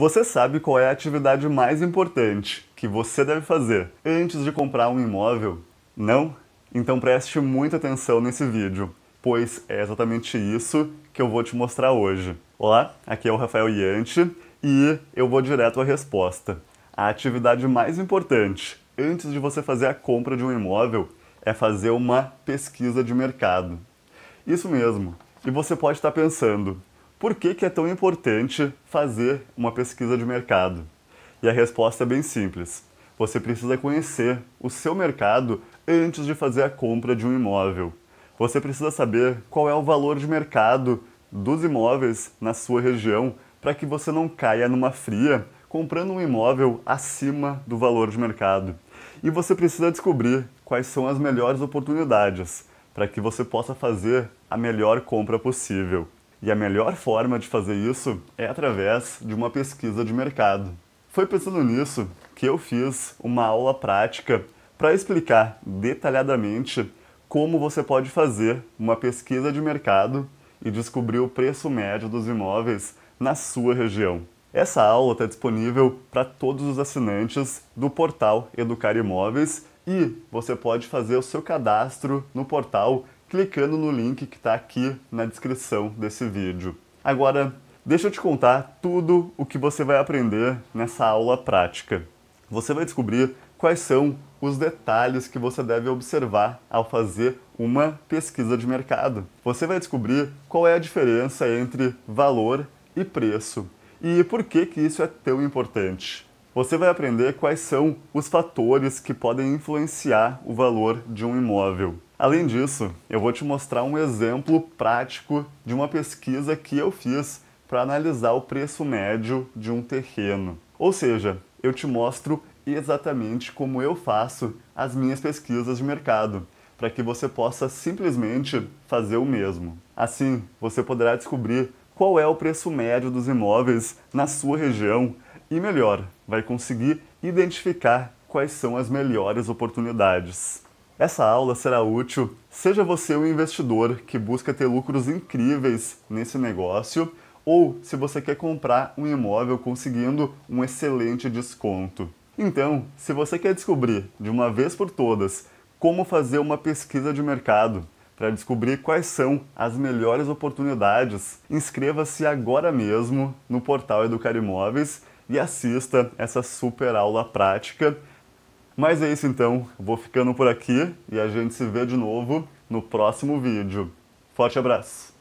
Você sabe qual é a atividade mais importante que você deve fazer antes de comprar um imóvel? Não? Então preste muita atenção nesse vídeo, pois é exatamente isso que eu vou te mostrar hoje. Olá, aqui é o Rafael Yanti e eu vou direto à resposta. A atividade mais importante antes de você fazer a compra de um imóvel é fazer uma pesquisa de mercado. Isso mesmo. E você pode estar pensando, por que, que é tão importante fazer uma pesquisa de mercado? E a resposta é bem simples. Você precisa conhecer o seu mercado antes de fazer a compra de um imóvel. Você precisa saber qual é o valor de mercado dos imóveis na sua região para que você não caia numa fria comprando um imóvel acima do valor de mercado. E você precisa descobrir quais são as melhores oportunidades para que você possa fazer a melhor compra possível. E a melhor forma de fazer isso é através de uma pesquisa de mercado. Foi pensando nisso que eu fiz uma aula prática para explicar detalhadamente como você pode fazer uma pesquisa de mercado e descobrir o preço médio dos imóveis na sua região. Essa aula está disponível para todos os assinantes do portal Educar Imóveis e você pode fazer o seu cadastro no portal clicando no link que está aqui na descrição desse vídeo. Agora, deixa eu te contar tudo o que você vai aprender nessa aula prática. Você vai descobrir quais são os detalhes que você deve observar ao fazer uma pesquisa de mercado. Você vai descobrir qual é a diferença entre valor e preço e por que, que isso é tão importante. Você vai aprender quais são os fatores que podem influenciar o valor de um imóvel. Além disso, eu vou te mostrar um exemplo prático de uma pesquisa que eu fiz para analisar o preço médio de um terreno. Ou seja, eu te mostro exatamente como eu faço as minhas pesquisas de mercado, para que você possa simplesmente fazer o mesmo. Assim, você poderá descobrir qual é o preço médio dos imóveis na sua região e, melhor, vai conseguir identificar quais são as melhores oportunidades. Essa aula será útil, seja você um investidor que busca ter lucros incríveis nesse negócio, ou se você quer comprar um imóvel conseguindo um excelente desconto. Então, se você quer descobrir de uma vez por todas como fazer uma pesquisa de mercado para descobrir quais são as melhores oportunidades, inscreva-se agora mesmo no portal Educar Imóveis e assista essa super aula prática mas é isso então, vou ficando por aqui e a gente se vê de novo no próximo vídeo. Forte abraço!